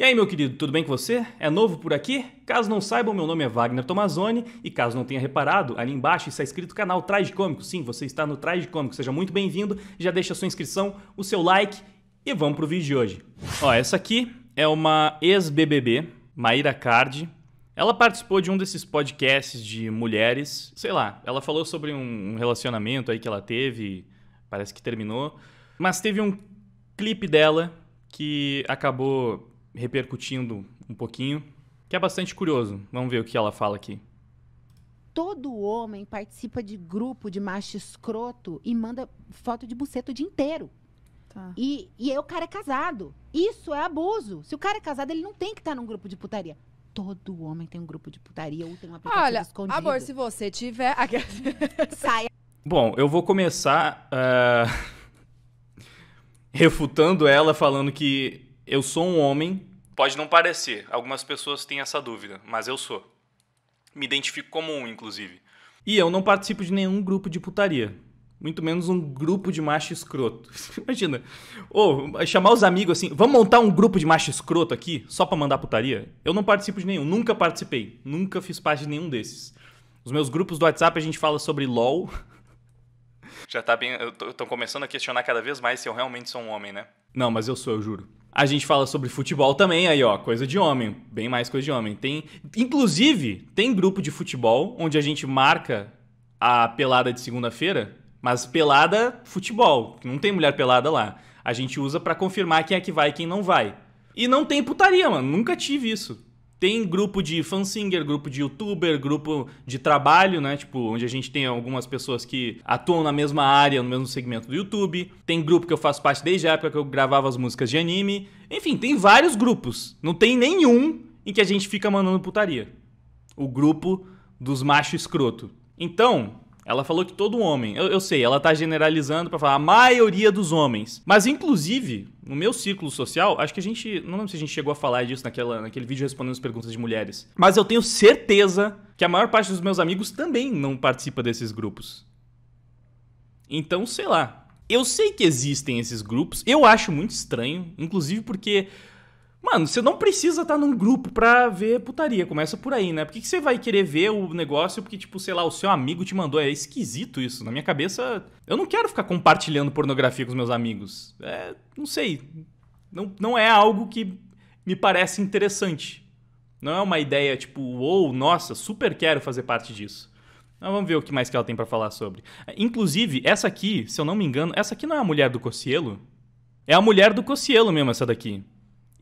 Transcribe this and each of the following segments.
E aí, meu querido, tudo bem com você? É novo por aqui? Caso não saiba, meu nome é Wagner Tomazoni e caso não tenha reparado, ali embaixo está escrito canal Tragicômico. Sim, você está no Tragicômico, seja muito bem-vindo, já deixa sua inscrição, o seu like e vamos pro vídeo de hoje. Ó, essa aqui é uma ex-BBB, Maíra Cardi. Ela participou de um desses podcasts de mulheres, sei lá, ela falou sobre um relacionamento aí que ela teve, parece que terminou, mas teve um clipe dela que acabou repercutindo um pouquinho, que é bastante curioso. Vamos ver o que ela fala aqui. Todo homem participa de grupo de macho escroto e manda foto de buceta o dia inteiro. Tá. E, e aí o cara é casado. Isso é abuso. Se o cara é casado, ele não tem que estar tá num grupo de putaria. Todo homem tem um grupo de putaria ou tem uma pessoa escondida. Olha, amor, se você tiver... Saia. Bom, eu vou começar uh... refutando ela falando que eu sou um homem. Pode não parecer, algumas pessoas têm essa dúvida, mas eu sou. Me identifico como um, inclusive. E eu não participo de nenhum grupo de putaria. Muito menos um grupo de macho escroto. Imagina. Ou oh, chamar os amigos assim, vamos montar um grupo de macho escroto aqui, só pra mandar putaria? Eu não participo de nenhum, nunca participei. Nunca fiz parte de nenhum desses. Os meus grupos do WhatsApp a gente fala sobre LOL. Já tá bem. Estão começando a questionar cada vez mais se eu realmente sou um homem, né? Não, mas eu sou, eu juro. A gente fala sobre futebol também, aí ó, coisa de homem, bem mais coisa de homem. Tem, inclusive, tem grupo de futebol onde a gente marca a pelada de segunda-feira, mas pelada futebol, não tem mulher pelada lá. A gente usa para confirmar quem é que vai e quem não vai. E não tem putaria, mano, nunca tive isso. Tem grupo de fansinger, grupo de youtuber, grupo de trabalho, né? Tipo, onde a gente tem algumas pessoas que atuam na mesma área, no mesmo segmento do YouTube. Tem grupo que eu faço parte desde a época que eu gravava as músicas de anime. Enfim, tem vários grupos. Não tem nenhum em que a gente fica mandando putaria. O grupo dos machos escroto. Então, ela falou que todo homem. Eu, eu sei, ela tá generalizando para falar a maioria dos homens. Mas, inclusive, no meu círculo social, acho que a gente. Não lembro se a gente chegou a falar disso naquela, naquele vídeo respondendo as perguntas de mulheres. Mas eu tenho certeza que a maior parte dos meus amigos também não participa desses grupos. Então, sei lá. Eu sei que existem esses grupos. Eu acho muito estranho, inclusive porque Mano, você não precisa estar tá num grupo pra ver putaria. Começa por aí, né? Por que, que você vai querer ver o negócio porque, tipo, sei lá, o seu amigo te mandou? É esquisito isso. Na minha cabeça, eu não quero ficar compartilhando pornografia com os meus amigos. É, não sei. Não, não é algo que me parece interessante. Não é uma ideia tipo, ou, oh, nossa, super quero fazer parte disso. Mas vamos ver o que mais que ela tem para falar sobre. Inclusive, essa aqui, se eu não me engano, essa aqui não é a mulher do Cocielo? É a mulher do Cocielo mesmo, essa daqui.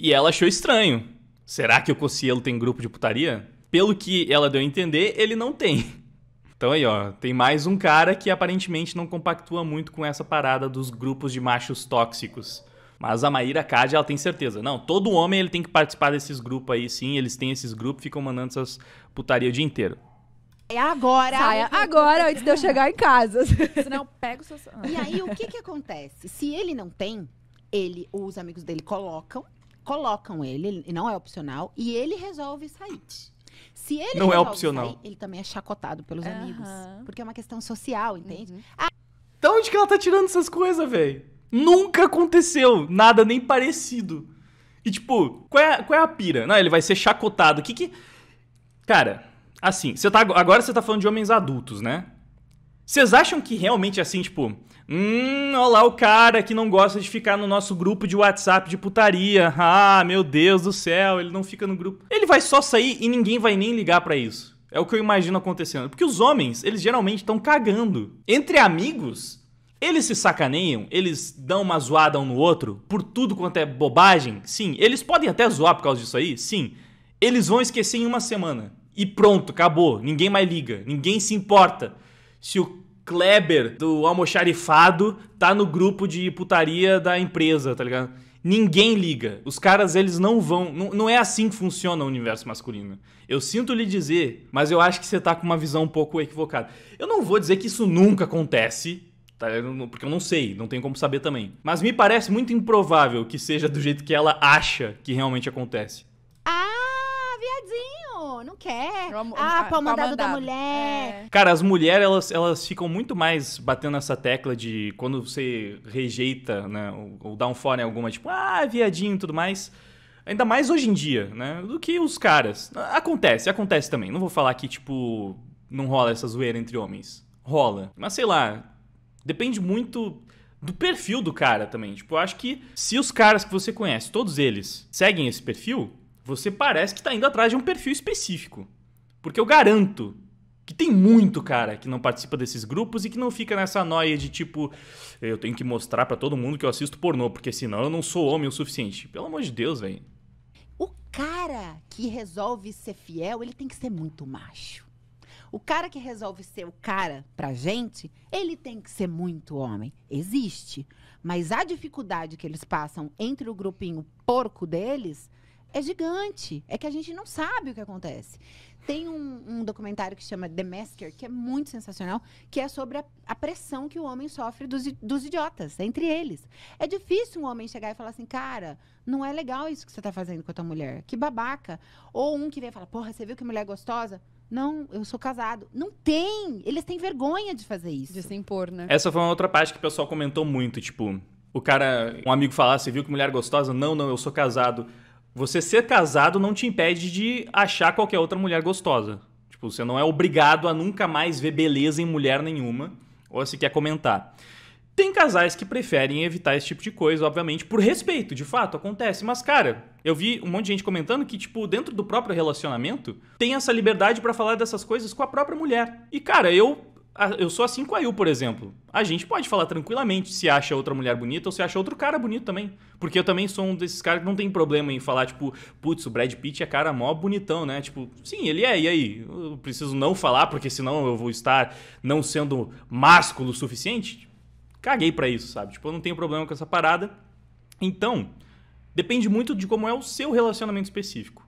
E ela achou estranho. Será que o Cocielo tem grupo de putaria? Pelo que ela deu a entender, ele não tem. Então aí, ó, tem mais um cara que aparentemente não compactua muito com essa parada dos grupos de machos tóxicos. Mas a Maíra Cade, ela tem certeza. Não, todo homem ele tem que participar desses grupos aí, sim. Eles têm esses grupos, ficam mandando essas putaria o dia inteiro. É agora. É Saia agora, antes de eu chegar em casa. Senão pega o seu... E aí, o que que acontece? Se ele não tem, ele, os amigos dele colocam colocam ele, e não é opcional, e ele resolve sair. Se ele não é opcional. Sair, ele também é chacotado pelos uhum. amigos. Porque é uma questão social, entende? Uhum. Então onde que ela tá tirando essas coisas, velho? Nunca aconteceu nada nem parecido. E tipo, qual é, qual é a pira? Não, ele vai ser chacotado. O que que. Cara, assim, você tá, agora você tá falando de homens adultos, né? Vocês acham que realmente assim, tipo, hum, olha lá o cara que não gosta de ficar no nosso grupo de WhatsApp de putaria. Ah, meu Deus do céu, ele não fica no grupo. Ele vai só sair e ninguém vai nem ligar para isso. É o que eu imagino acontecendo. Porque os homens, eles geralmente estão cagando. Entre amigos, eles se sacaneiam, eles dão uma zoada um no outro por tudo quanto é bobagem. Sim, eles podem até zoar por causa disso aí, sim. Eles vão esquecer em uma semana. E pronto, acabou. Ninguém mais liga, ninguém se importa. Se o Kleber, do almoxarifado, tá no grupo de putaria da empresa, tá ligado? Ninguém liga. Os caras, eles não vão. Não, não é assim que funciona o universo masculino. Eu sinto lhe dizer, mas eu acho que você tá com uma visão um pouco equivocada. Eu não vou dizer que isso nunca acontece, tá? porque eu não sei, não tenho como saber também. Mas me parece muito improvável que seja do jeito que ela acha que realmente acontece. Ah, viadinho! não quer. Amo, ah, ah pau mandado, tá mandado da mulher. É. Cara, as mulheres, elas, elas ficam muito mais batendo essa tecla de quando você rejeita, né? Ou, ou dá um fora em alguma, tipo, ah, viadinho e tudo mais. Ainda mais hoje em dia, né? Do que os caras. Acontece, acontece também. Não vou falar que, tipo, não rola essa zoeira entre homens. Rola. Mas sei lá, depende muito do perfil do cara também. Tipo, eu acho que se os caras que você conhece, todos eles, seguem esse perfil, você parece que está indo atrás de um perfil específico. Porque eu garanto que tem muito cara que não participa desses grupos e que não fica nessa noia de tipo, eu tenho que mostrar para todo mundo que eu assisto pornô, porque senão eu não sou homem o suficiente. Pelo amor de Deus, velho. O cara que resolve ser fiel, ele tem que ser muito macho. O cara que resolve ser o cara pra gente, ele tem que ser muito homem. Existe. Mas a dificuldade que eles passam entre o grupinho porco deles é gigante. É que a gente não sabe o que acontece. Tem um, um documentário que chama The Masker, que é muito sensacional, que é sobre a, a pressão que o homem sofre dos, dos, idiotas, entre eles. É difícil um homem chegar e falar assim, cara, não é legal isso que você está fazendo com a tua mulher. Que babaca. Ou um que vem e fala, porra, você viu que mulher é gostosa? Não, eu sou casado. Não tem! Eles têm vergonha de fazer isso. De se impor, né? Essa foi uma outra parte que o pessoal comentou muito, tipo... O cara, um amigo falar, ah, você viu que mulher é gostosa? Não, não, eu sou casado. Você ser casado não te impede de achar qualquer outra mulher gostosa. Tipo, você não é obrigado a nunca mais ver beleza em mulher nenhuma, ou se quer comentar. Tem casais que preferem evitar esse tipo de coisa, obviamente, por respeito, de fato, acontece. Mas, cara, eu vi um monte de gente comentando que, tipo, dentro do próprio relacionamento, tem essa liberdade para falar dessas coisas com a própria mulher. E, cara, eu eu sou assim com a Yu, por exemplo. A gente pode falar tranquilamente se acha outra mulher bonita ou se acha outro cara bonito também. Porque eu também sou um desses caras que não tem problema em falar, tipo, putz, o Brad Pitt é cara mó bonitão, né? Tipo, sim, ele é, e aí? Eu preciso não falar, porque senão eu vou estar não sendo másculo o suficiente? Caguei para isso, sabe? Tipo, eu não tenho problema com essa parada. Então, depende muito de como é o seu relacionamento específico.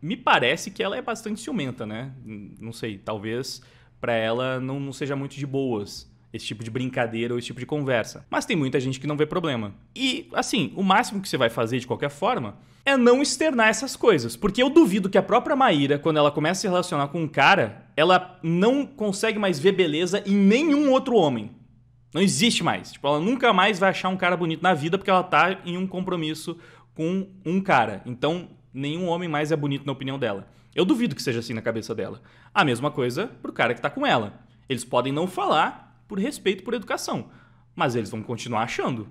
Me parece que ela é bastante ciumenta, né? Não sei, talvez para ela não, não seja muito de boas esse tipo de brincadeira ou esse tipo de conversa. Mas tem muita gente que não vê problema. E, assim, o máximo que você vai fazer de qualquer forma é não externar essas coisas. Porque eu duvido que a própria Maíra, quando ela começa a se relacionar com um cara, ela não consegue mais ver beleza em nenhum outro homem. Não existe mais. Tipo, ela nunca mais vai achar um cara bonito na vida porque ela tá em um compromisso com um cara. Então, nenhum homem mais é bonito na opinião dela. Eu duvido que seja assim na cabeça dela. A mesma coisa pro cara que tá com ela. Eles podem não falar por respeito por educação, mas eles vão continuar achando.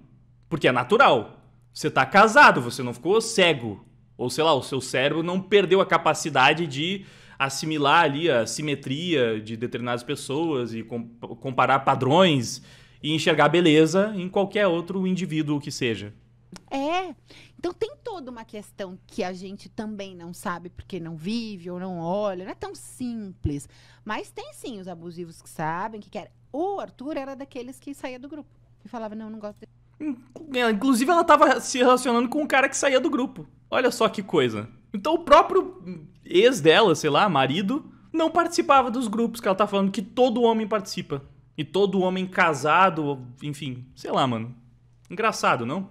Porque é natural. Você tá casado, você não ficou cego. Ou sei lá, o seu cérebro não perdeu a capacidade de assimilar ali a simetria de determinadas pessoas e comparar padrões e enxergar beleza em qualquer outro indivíduo que seja. É. Então tem toda uma questão que a gente também não sabe porque não vive ou não olha. Não é tão simples. Mas tem sim os abusivos que sabem, que querem. O Arthur era daqueles que saía do grupo e falava: não, não gosto dele. É, inclusive, ela estava se relacionando com um cara que saía do grupo. Olha só que coisa. Então, o próprio ex dela, sei lá, marido, não participava dos grupos que ela tá falando que todo homem participa. E todo homem casado, enfim, sei lá, mano. Engraçado, não?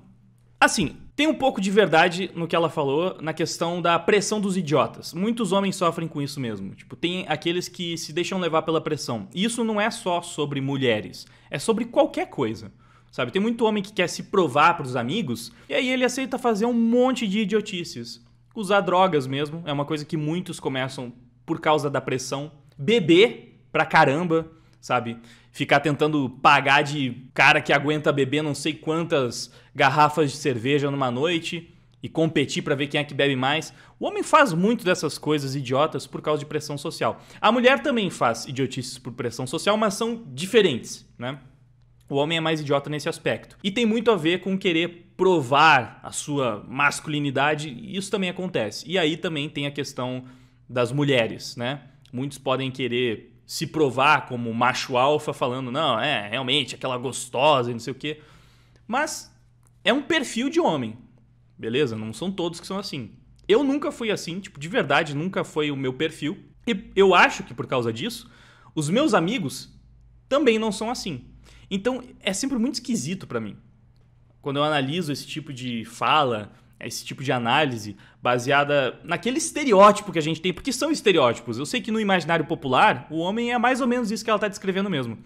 Assim, tem um pouco de verdade no que ela falou, na questão da pressão dos idiotas. Muitos homens sofrem com isso mesmo. Tipo, tem aqueles que se deixam levar pela pressão. E isso não é só sobre mulheres, é sobre qualquer coisa. Sabe, tem muito homem que quer se provar para os amigos, e aí ele aceita fazer um monte de idiotices. Usar drogas mesmo, é uma coisa que muitos começam por causa da pressão. Beber pra caramba, sabe? Ficar tentando pagar de cara que aguenta beber não sei quantas garrafas de cerveja numa noite e competir para ver quem é que bebe mais. O homem faz muito dessas coisas idiotas por causa de pressão social. A mulher também faz idiotices por pressão social, mas são diferentes, né? O homem é mais idiota nesse aspecto. E tem muito a ver com querer provar a sua masculinidade, e isso também acontece. E aí também tem a questão das mulheres, né? Muitos podem querer se provar como macho alfa, falando, não, é, realmente, aquela gostosa e não sei o quê. Mas é um perfil de homem, beleza? Não são todos que são assim. Eu nunca fui assim, tipo, de verdade, nunca foi o meu perfil. E eu acho que por causa disso, os meus amigos também não são assim. Então é sempre muito esquisito para mim. Quando eu analiso esse tipo de fala esse tipo de análise baseada naquele estereótipo que a gente tem, porque são estereótipos. Eu sei que no imaginário popular, o homem é mais ou menos isso que ela está descrevendo mesmo.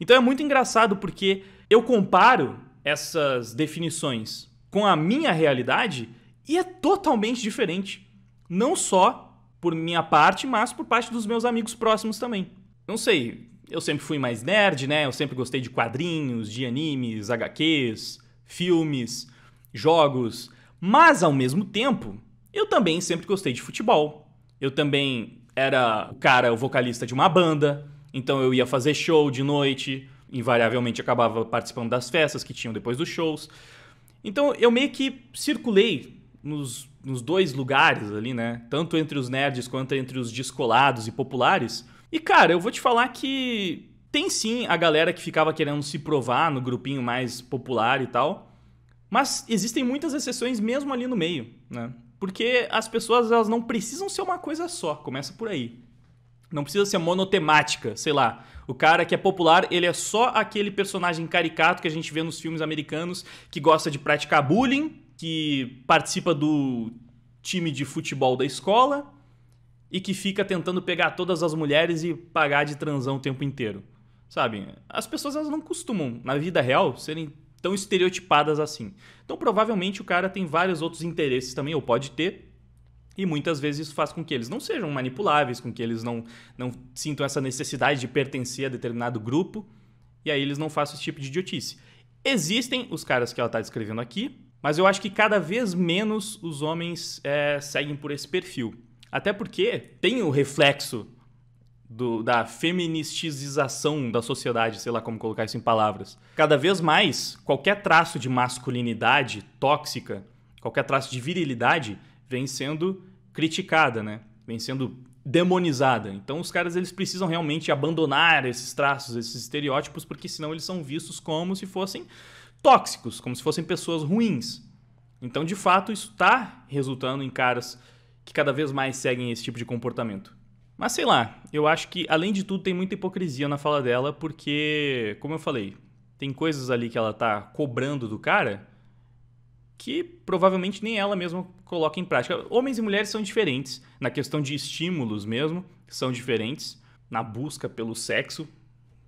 Então é muito engraçado porque eu comparo essas definições com a minha realidade e é totalmente diferente. Não só por minha parte, mas por parte dos meus amigos próximos também. Não sei, eu sempre fui mais nerd, né? Eu sempre gostei de quadrinhos, de animes, HQs, filmes, jogos. Mas, ao mesmo tempo, eu também sempre gostei de futebol. Eu também era o cara, o vocalista de uma banda, então eu ia fazer show de noite, invariavelmente acabava participando das festas que tinham depois dos shows. Então eu meio que circulei nos, nos dois lugares ali, né? Tanto entre os nerds quanto entre os descolados e populares. E cara, eu vou te falar que tem sim a galera que ficava querendo se provar no grupinho mais popular e tal. Mas existem muitas exceções mesmo ali no meio, né? Porque as pessoas elas não precisam ser uma coisa só, começa por aí. Não precisa ser monotemática, sei lá. O cara que é popular, ele é só aquele personagem caricato que a gente vê nos filmes americanos que gosta de praticar bullying, que participa do time de futebol da escola e que fica tentando pegar todas as mulheres e pagar de transão o tempo inteiro. Sabe? As pessoas elas não costumam, na vida real, serem tão estereotipadas assim. Então, provavelmente o cara tem vários outros interesses também, ou pode ter, e muitas vezes isso faz com que eles não sejam manipuláveis, com que eles não, não sintam essa necessidade de pertencer a determinado grupo, e aí eles não façam esse tipo de idiotice. Existem os caras que ela está descrevendo aqui, mas eu acho que cada vez menos os homens é, seguem por esse perfil. Até porque tem o reflexo do, da feministização da sociedade, sei lá como colocar isso em palavras. Cada vez mais, qualquer traço de masculinidade tóxica, qualquer traço de virilidade vem sendo criticada, né? Vem sendo demonizada. Então os caras eles precisam realmente abandonar esses traços, esses estereótipos, porque senão eles são vistos como se fossem tóxicos, como se fossem pessoas ruins. Então, de fato, isso está resultando em caras que cada vez mais seguem esse tipo de comportamento. Mas sei lá, eu acho que além de tudo tem muita hipocrisia na fala dela, porque, como eu falei, tem coisas ali que ela tá cobrando do cara que provavelmente nem ela mesma coloca em prática. Homens e mulheres são diferentes na questão de estímulos mesmo, são diferentes na busca pelo sexo,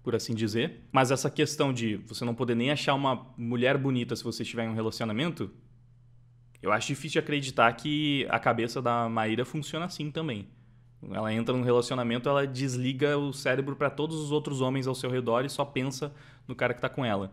por assim dizer. Mas essa questão de você não poder nem achar uma mulher bonita se você estiver em um relacionamento, eu acho difícil acreditar que a cabeça da Maíra funciona assim também. Ela entra num relacionamento, ela desliga o cérebro para todos os outros homens ao seu redor e só pensa no cara que tá com ela.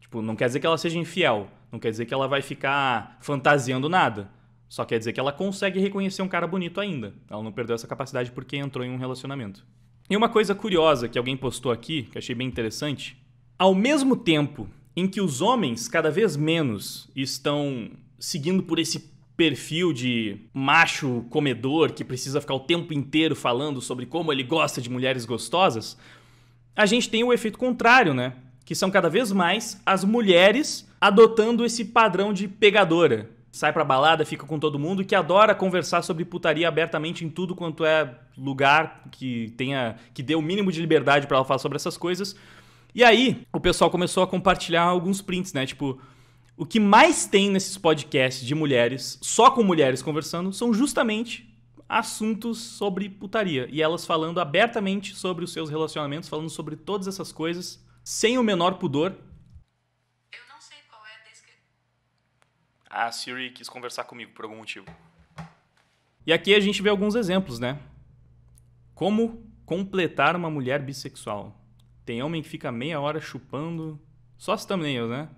Tipo, não quer dizer que ela seja infiel, não quer dizer que ela vai ficar fantasiando nada. Só quer dizer que ela consegue reconhecer um cara bonito ainda. Ela não perdeu essa capacidade porque entrou em um relacionamento. E uma coisa curiosa que alguém postou aqui, que achei bem interessante, ao mesmo tempo em que os homens cada vez menos estão seguindo por esse perfil de macho comedor que precisa ficar o tempo inteiro falando sobre como ele gosta de mulheres gostosas, a gente tem o efeito contrário, né? Que são cada vez mais as mulheres adotando esse padrão de pegadora. Sai pra balada, fica com todo mundo que adora conversar sobre putaria abertamente em tudo quanto é lugar que tenha que dê o mínimo de liberdade para ela falar sobre essas coisas. E aí, o pessoal começou a compartilhar alguns prints, né? Tipo, o que mais tem nesses podcasts de mulheres, só com mulheres conversando, são justamente assuntos sobre putaria. E elas falando abertamente sobre os seus relacionamentos, falando sobre todas essas coisas, sem o menor pudor. Eu não sei qual é a descrição. Ah, Siri quis conversar comigo por algum motivo. E aqui a gente vê alguns exemplos, né? Como completar uma mulher bissexual. Tem homem que fica meia hora chupando. Só as thumbnails, né?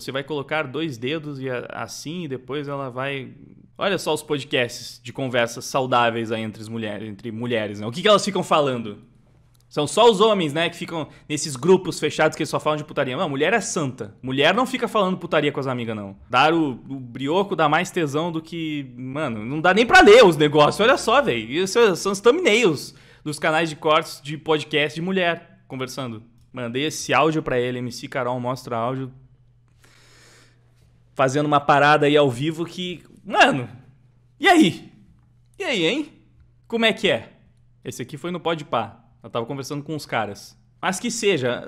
você vai colocar dois dedos e assim, e depois ela vai. Olha só os podcasts de conversas saudáveis aí entre, as mulheres, entre mulheres, né? O que, que elas ficam falando? São só os homens, né, que ficam nesses grupos fechados que só falam de putaria. Não, mulher é santa. Mulher não fica falando putaria com as amigas, não. Dar o, o brioco dá mais tesão do que. Mano, não dá nem pra ler os negócios. Olha só, velho. É, são os thumbnails dos canais de cortes de podcast de mulher conversando. Mandei esse áudio para ele, MC Carol mostra áudio fazendo uma parada aí ao vivo que. Mano! E aí? E aí, hein? Como é que é? Esse aqui foi no de Pá. Eu tava conversando com os caras. Mas que seja,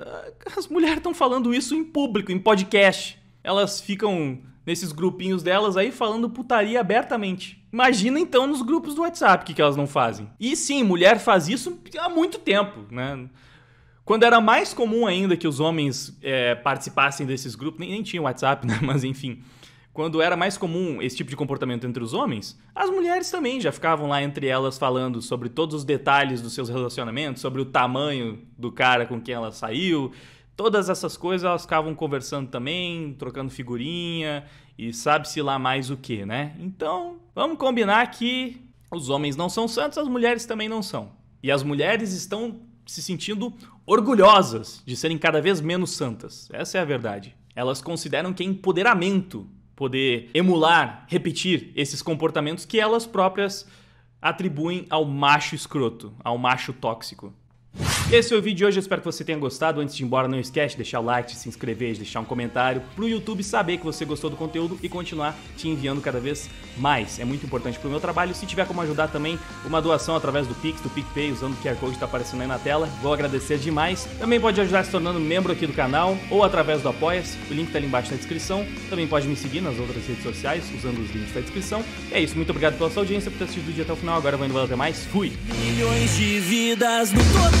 as mulheres estão falando isso em público, em podcast. Elas ficam nesses grupinhos delas aí falando putaria abertamente. Imagina então nos grupos do WhatsApp o que, que elas não fazem. E sim, mulher faz isso há muito tempo, né? Quando era mais comum ainda que os homens é, participassem desses grupos, nem, nem tinha WhatsApp, né? mas enfim, quando era mais comum esse tipo de comportamento entre os homens, as mulheres também já ficavam lá entre elas falando sobre todos os detalhes dos seus relacionamentos, sobre o tamanho do cara com quem ela saiu. Todas essas coisas elas ficavam conversando também, trocando figurinha e sabe-se lá mais o que, né? Então, vamos combinar que os homens não são santos, as mulheres também não são. E as mulheres estão se sentindo orgulhosas de serem cada vez menos santas. Essa é a verdade. Elas consideram que é empoderamento poder emular, repetir esses comportamentos que elas próprias atribuem ao macho escroto, ao macho tóxico. Esse foi é o vídeo de hoje, eu espero que você tenha gostado. Antes de ir embora, não esquece de deixar o like, de se inscrever, de deixar um comentário pro YouTube saber que você gostou do conteúdo e continuar te enviando cada vez mais. É muito importante pro meu trabalho. Se tiver como ajudar também, uma doação através do Pix, do PicPay, usando o QR Code que tá aparecendo aí na tela. Vou agradecer demais. Também pode ajudar se tornando membro aqui do canal ou através do Apoia-se. O link tá ali embaixo na descrição. Também pode me seguir nas outras redes sociais, usando os links da descrição. E é isso, muito obrigado pela sua audiência, por ter assistido o vídeo até o final. Agora vou indo até mais. Fui! Milhões de vidas no total.